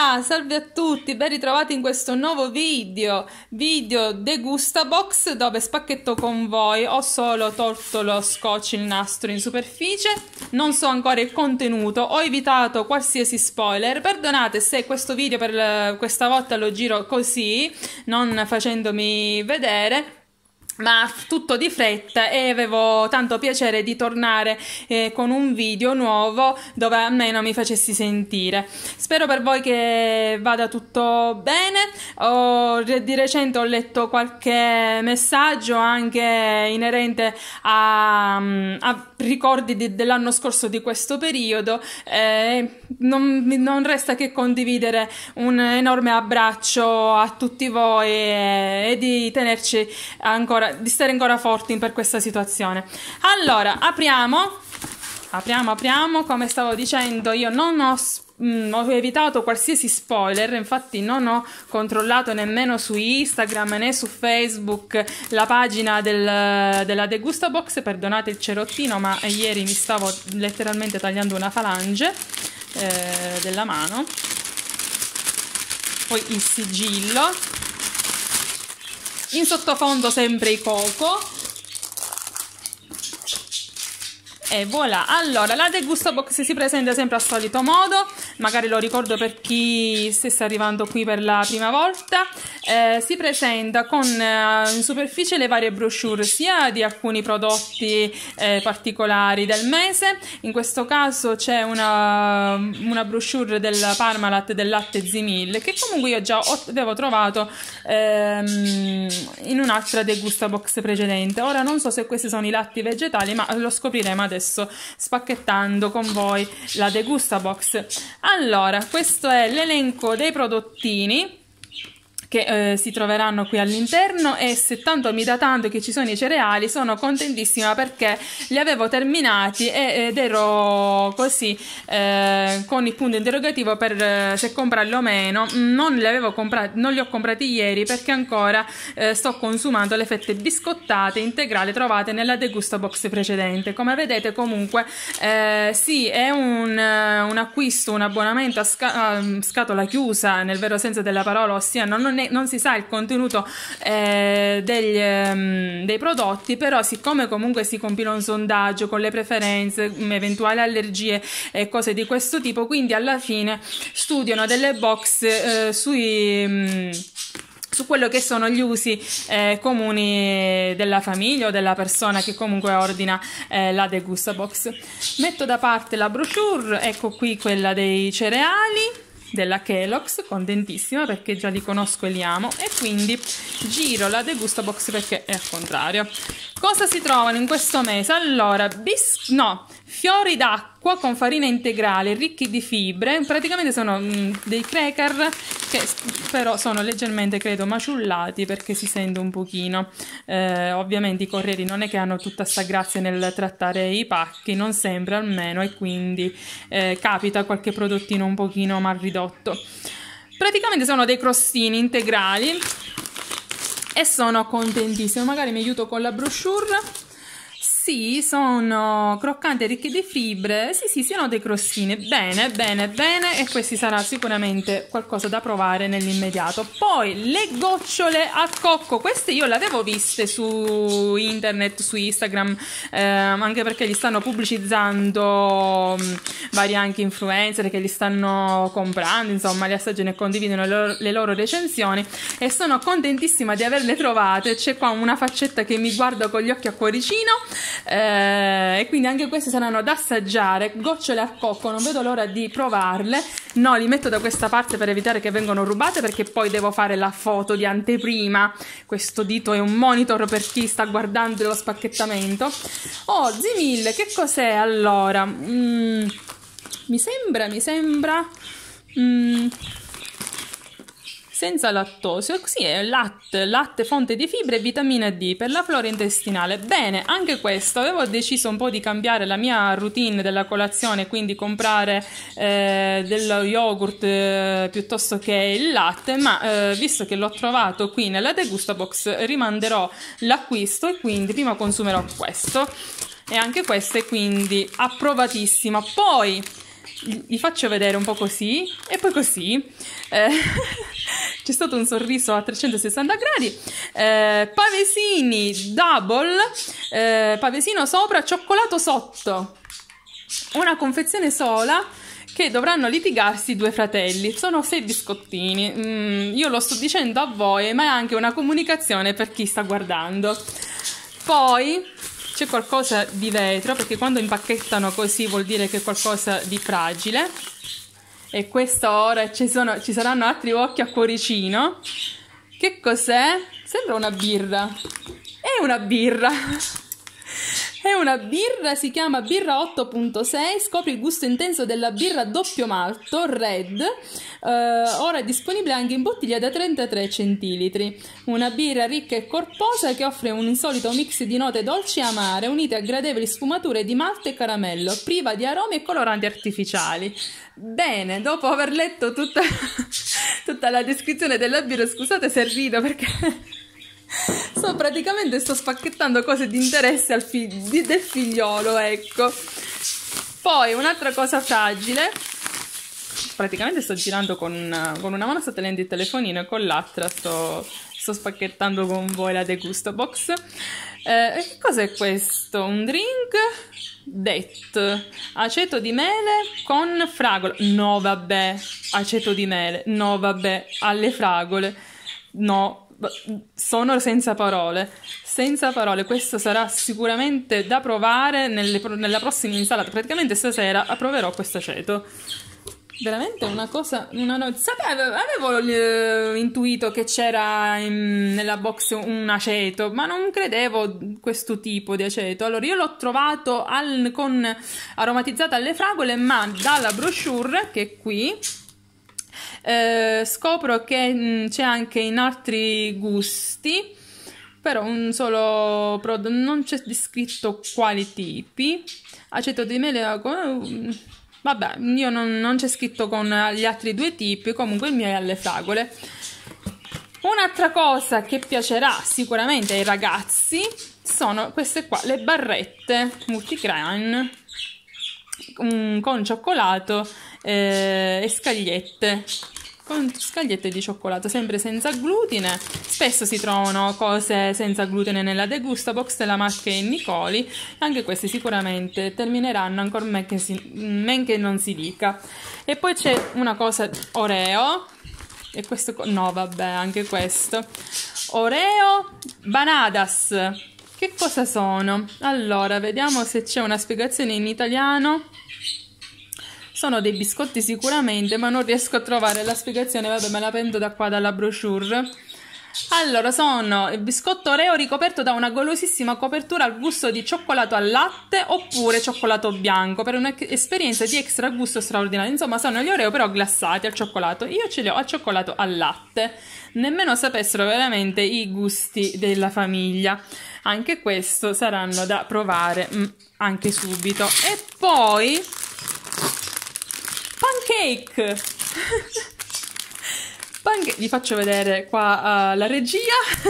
Buonasera, salve a tutti, ben ritrovati in questo nuovo video, video degusta box dove spacchetto con voi, ho solo tolto lo scotch il nastro in superficie, non so ancora il contenuto, ho evitato qualsiasi spoiler, perdonate se questo video per questa volta lo giro così, non facendomi vedere, ma tutto di fretta e avevo tanto piacere di tornare eh, con un video nuovo dove almeno mi facessi sentire. Spero per voi che vada tutto bene. Ho, di recente ho letto qualche messaggio anche inerente a, mm, a ricordi di, dell'anno scorso di questo periodo. Eh, non, non, resta che condividere un enorme abbraccio a tutti voi e, e di tenerci ancora, di stare ancora forti per questa situazione. Allora, apriamo. Apriamo, apriamo, come stavo dicendo io non ho mh, mm, ho evitato qualsiasi spoiler, infatti non ho controllato nemmeno su Instagram né su Facebook la pagina del, della Degusta Box, perdonate il cerottino, ma ieri mi stavo letteralmente tagliando una falange eh, della mano. Poi il sigillo. In sottofondo sempre i coco e voilà, allora la degusta box si presenta sempre al solito modo, magari lo ricordo per chi stesse arrivando qui per la prima volta, eh, si presenta con eh, in superficie le varie brochure sia di alcuni prodotti eh, particolari del mese, in questo caso c'è una, una brochure del Parmalat del latte Zimil che comunque io già ho, avevo trovato ehm, in un'altra degusta box precedente. Ora non so se questi sono i latti vegetali, ma lo scopriremo adesso spacchettando con voi la degusta box. Allora, questo è l'elenco dei prodottini che eh, si troveranno qui all'interno e se tanto mi dà tanto che ci sono i cereali sono contentissima perché li avevo terminati ed ero così eh, con il punto interrogativo per eh, se comprarli o meno non li avevo comprati non li ho comprati ieri perché ancora eh, sto consumando le fette biscottate integrali trovate nella degusto box precedente come vedete comunque eh, sì è un, un, acquisto un abbonamento a sca mm, scatola chiusa nel vero senso della parola ossia non, non non, è, non, si sa il contenuto eh, degli, ehm, dei prodotti, però siccome comunque si compila un sondaggio con le preferenze, mm, eventuali allergie e cose di questo tipo, quindi alla fine studiano delle box eh, sui... Mh, mm, su quello che sono gli usi eh, comuni della famiglia o della persona che comunque ordina eh, la degusta box. Metto da parte la brochure, ecco qui quella dei cereali della Kellogg's, contentissima perché già li conosco e li amo e quindi giro la degusta box perché è al contrario. Cosa si trovano in questo mese? Allora, bis- no, fiori d'acqua con farina integrale ricchi di fibre, praticamente sono mh, mm, dei cracker che però sono leggermente credo maciullati perché si sente un pochino. Eh, ovviamente i corrieri non è che hanno tutta sta grazia nel trattare i pacchi, non sempre almeno e quindi eh, capita qualche prodottino un pochino mal ridotto. Praticamente sono dei crostini integrali e sono contentissimo, magari mi aiuto con la brochure sì, sono croccanti, e ricchi di fibre. Sì, sì, siano dei crostini. Bene, bene, bene. E questi sarà sicuramente qualcosa da provare nell'immediato. Poi le gocciole a cocco. Queste io le avevo viste su internet, su Instagram, ehm, anche perché li stanno pubblicizzando mm, vari anche influencer che li stanno comprando, insomma, le assaggiano e condividono le loro, le loro recensioni. E sono contentissima di averle trovate. C'è qua una faccetta che mi guarda con gli occhi a cuoricino. Eh, e quindi anche queste saranno da assaggiare. Gocciole a cocco, non vedo l'ora di provarle. No, li metto da questa parte per evitare che vengano rubate perché poi devo fare la foto di anteprima. Questo dito è un monitor per chi sta guardando lo spacchettamento. Oh, Zimille, che cos'è allora? Mm, mi sembra, mi sembra... Mm, senza lattosio. Sì, è latte, latte fonte di fibre e vitamina D per la flora intestinale. Bene, anche questo. Avevo deciso un po' di cambiare la mia routine della colazione, quindi comprare eh, dello yogurt eh, piuttosto che il latte, ma eh, visto che l'ho trovato qui nella Degusta Box rimanderò l'acquisto e quindi prima consumerò questo. E anche questo è quindi approvatissimo. Poi vi faccio vedere un po' così e poi così. Eh, c'è stato un sorriso a 360 gradi. Eh, pavesini double, eh, pavesino sopra, cioccolato sotto. Una confezione sola che dovranno litigarsi due fratelli. Sono sei biscottini. Mm, io lo sto dicendo a voi, ma è anche una comunicazione per chi sta guardando. Poi c'è qualcosa di vetro, perché quando impacchettano così vuol dire che è qualcosa di fragile e questa ora ci, sono, ci saranno altri occhi a cuoricino. Che cos'è? Sembra una birra. È una birra. È una birra, si chiama birra 8.6, scopri il gusto intenso della birra doppio malto, red, eh, ora è disponibile anche in bottiglia da 33 centilitri. Una birra ricca e corposa che offre un insolito mix di note dolci e amare, unite a gradevoli sfumature di malto e caramello, priva di aromi e coloranti artificiali. Bene, dopo aver letto tutta, tutta la descrizione della birra, scusate se rido perché... sto praticamente sto spacchettando cose di interesse fig- del figliolo, ecco. Poi un'altra cosa fragile. Praticamente sto girando con, con una mano, sto tenendo il telefonino e con l'altra sto, sto spacchettando con voi la degusto box. Eh, che cos'è questo? Un drink det, aceto di mele con fragole. No, vabbè, aceto di mele. No, vabbè, alle fragole. No, sono senza parole, senza parole, questo sarà sicuramente da provare nelle, nella prossima insalata, praticamente stasera proverò questo aceto. Veramente una cosa, una no... Sapevo, avevo eh, intuito che c'era in, nella box un aceto, ma non credevo questo tipo di aceto. Allora io l'ho trovato al, con aromatizzata alle fragole, ma dalla brochure che è qui eh, scopro che mh, mm, c'è anche in altri gusti però un solo prodotto non c'è descritto quali tipi aceto di mele mm, vabbè io non, non c'è scritto con gli altri due tipi comunque il mio è alle fragole Un'altra cosa che piacerà sicuramente ai ragazzi sono queste qua, le barrette multigrain um, con cioccolato eh, e scagliette con scagliette di cioccolato, sempre senza glutine. Spesso si trovano cose senza glutine nella degusta box della marca Nicoli, anche queste sicuramente termineranno ancora men che, si, men che non si dica. E poi c'è una cosa Oreo, e questo no vabbè, anche questo. Oreo Banadas che cosa sono? Allora, vediamo se c'è una spiegazione in italiano. Sono dei biscotti sicuramente, ma non riesco a trovare la spiegazione, vabbè me la prendo da qua dalla brochure. Allora, sono il biscotto Oreo ricoperto da una golosissima copertura al gusto di cioccolato al latte oppure cioccolato bianco per un'esperienza di extra gusto straordinario. Insomma, sono gli Oreo però glassati al cioccolato. Io ce li ho al cioccolato al latte. Nemmeno sapessero veramente i gusti della famiglia. Anche questo saranno da provare mm, anche subito. E poi pancake. pancake. Vi faccio vedere qua uh, la regia.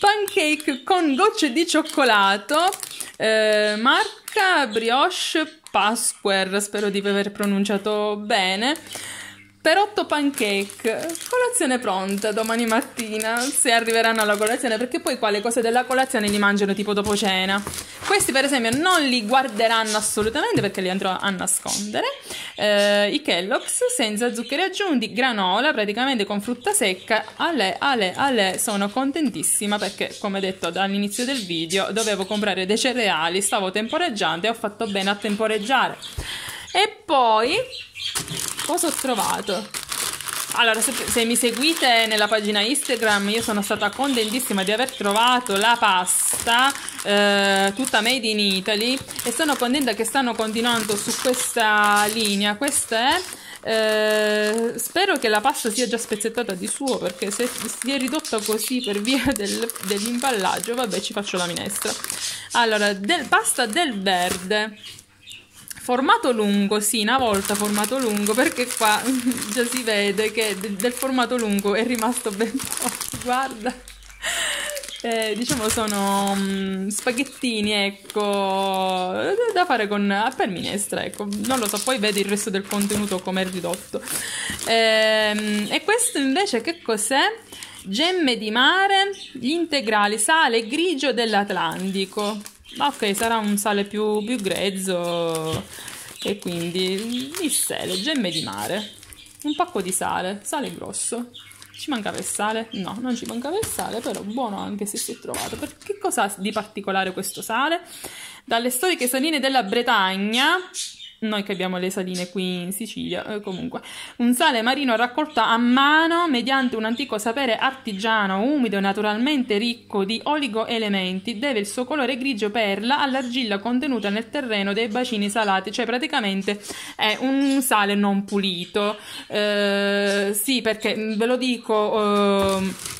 pancake con gocce di cioccolato, eh, marca brioche Pasquer, spero di aver pronunciato bene. Perotto pancake, colazione pronta domani mattina, se arriveranno alla colazione, perché poi qua le cose della colazione li mangiano tipo dopo cena. Questi per esempio non li guarderanno assolutamente perché li andrò a nascondere. Eh, I Kellogg's senza zuccheri aggiunti, granola praticamente con frutta secca, ale, ale, ale, sono contentissima perché come detto dall'inizio del video dovevo comprare dei cereali, stavo temporeggiando e ho fatto bene a temporeggiare. E poi, cosa ho trovato? Allora, se, se, mi seguite nella pagina Instagram, io sono stata contentissima di aver trovato la pasta eh, tutta made in Italy e sono contenta che stanno continuando su questa linea. Questa è. Eh, spero che la pasta sia già spezzettata di suo perché se si è ridotta così per via del, dell'impallaggio, vabbè, ci faccio la minestra. Allora, del, pasta del verde Formato lungo, sì, una volta formato lungo, perché qua già si vede che del formato lungo è rimasto ben poco. Guarda. Eh, diciamo sono um, spaghettini, ecco, da fare con ah, per minestra, ecco, non lo so, poi vedi il resto del contenuto come è ridotto. Eh, e questo invece che cos'è? Gemme di mare, gli integrali, sale grigio dell'Atlantico. Ah, ok sarà un sale più, più grezzo e quindi il sale, gemme di mare un pacco di sale, sale grosso ci mancava il sale? No, non ci mancava il sale, però buono anche se si è trovato. che cosa ha di particolare questo sale? Dalle storiche saline della Bretagna noi che abbiamo le saline qui in Sicilia, eh, comunque, un sale marino raccolto a mano mediante un antico sapere artigiano, umido e naturalmente ricco di oligoelementi, deve il suo colore grigio perla all'argilla contenuta nel terreno dei bacini salati, cioè praticamente è un sale non pulito. Eh, sì, perché mm, ve lo dico... Eh,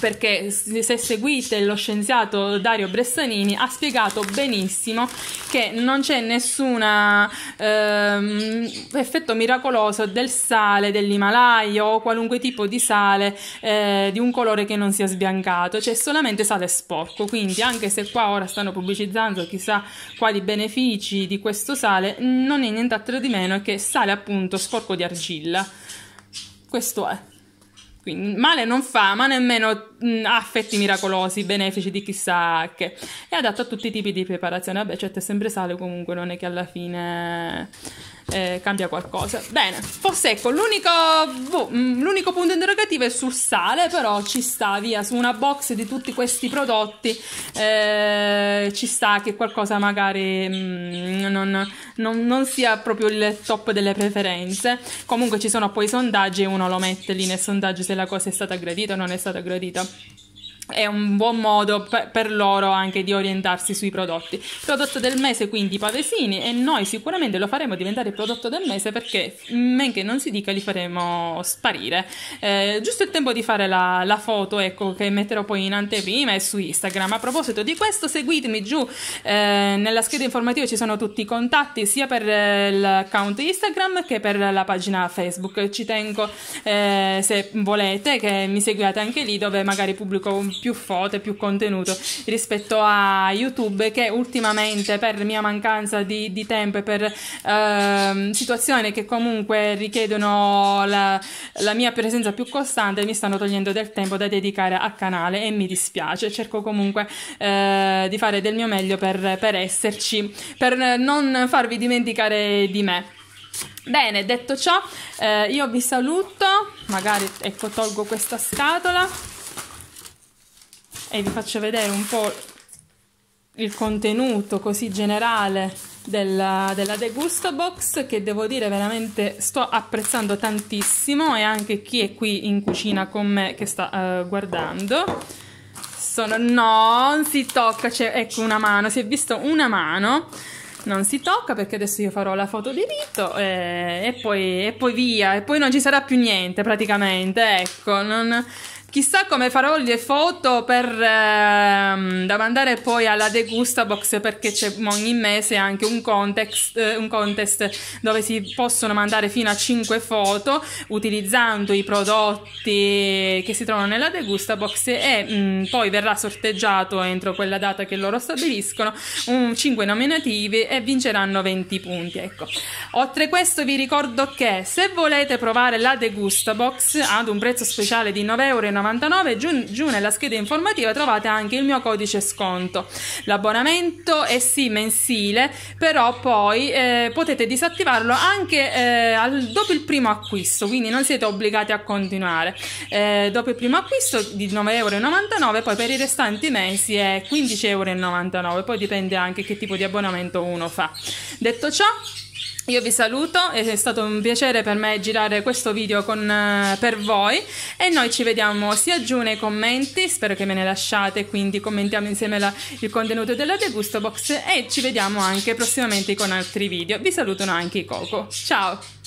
perché se seguite lo scienziato Dario Bressanini ha spiegato benissimo che non c'è nessun ehm, effetto miracoloso del sale dell'Himalaya o qualunque tipo di sale eh, di un colore che non sia sbiancato, c'è cioè solamente sale sporco, quindi anche se qua ora stanno pubblicizzando chissà quali benefici di questo sale, non è nient'altro di meno che sale appunto sporco di argilla. Questo è. Quindi male non fa, ma nemmeno mm, ha effetti miracolosi, benefici di chissà che. È adatto a tutti i tipi di preparazione. Vabbè, certo, è sempre sale comunque, non è che alla fine eh, cambia qualcosa. Bene, forse ecco, l'unico, boh, mm, l'unico, punto interrogativo è sul sale, però ci sta, via, su una box di tutti questi prodotti eh, ci sta che qualcosa magari mh, mm, non, non, non, sia proprio il top delle preferenze. Comunque ci sono poi i sondaggi e uno lo mette lì nel sondaggio se la cosa è stata gradita o non è stata gradita è un buon modo per loro anche di orientarsi sui prodotti. Prodotto del mese quindi pavesini e noi sicuramente lo faremo diventare il prodotto del mese perché men che non si dica li faremo sparire. Eh, giusto il tempo di fare la, la, foto ecco che metterò poi in anteprima e su Instagram. A proposito di questo seguitemi giù eh, nella scheda informativa ci sono tutti i contatti sia per eh, l'account Instagram che per la pagina Facebook. Ci tengo eh, se volete che mi seguiate anche lì dove magari pubblico un più foto e più contenuto rispetto a YouTube che ultimamente per mia mancanza di, di tempo e per eh, situazioni che comunque richiedono la, la, mia presenza più costante mi stanno togliendo del tempo da dedicare al canale e mi dispiace. Cerco comunque eh, di fare del mio meglio per, per esserci, per non farvi dimenticare di me. Bene, detto ciò, eh, io vi saluto, magari ecco, tolgo questa scatola e vi faccio vedere un po' il contenuto così generale della, della Degusto Box che devo dire veramente sto apprezzando tantissimo e anche chi è qui in cucina con me che sta uh, guardando. Sono... non si tocca, cioè, ecco una mano, si è visto una mano non si tocca perché adesso io farò la foto di Vito e, e, poi, e, poi, via, e poi non ci sarà più niente praticamente, ecco, non, Chissà come farò le foto per, ehm, da mandare poi alla Degusta Box perché c'è ogni mese anche un contest, eh, un contest, dove si possono mandare fino a 5 foto utilizzando i prodotti che si trovano nella Degusta Box e mh, mm, poi verrà sorteggiato entro quella data che loro stabiliscono un 5 nominativi e vinceranno 20 punti. Ecco. Oltre questo vi ricordo che se volete provare la Degusta Box ad un prezzo speciale di 9,99 99. Giù, giù, nella scheda informativa trovate anche il mio codice sconto. L'abbonamento è sì mensile, però poi eh, potete disattivarlo anche eh, al, dopo il primo acquisto, quindi non siete obbligati a continuare. Eh, dopo il primo acquisto di 9,99 euro poi per i restanti mesi è 15,99 euro poi dipende anche che tipo di abbonamento uno fa. Detto ciò, io vi saluto, è stato un piacere per me girare questo video con, eh, per voi e noi ci vediamo sia giù nei commenti, spero che me ne lasciate, quindi commentiamo insieme la, il contenuto della Degusto Box e ci vediamo anche prossimamente con altri video. Vi salutano anche i Coco. Ciao!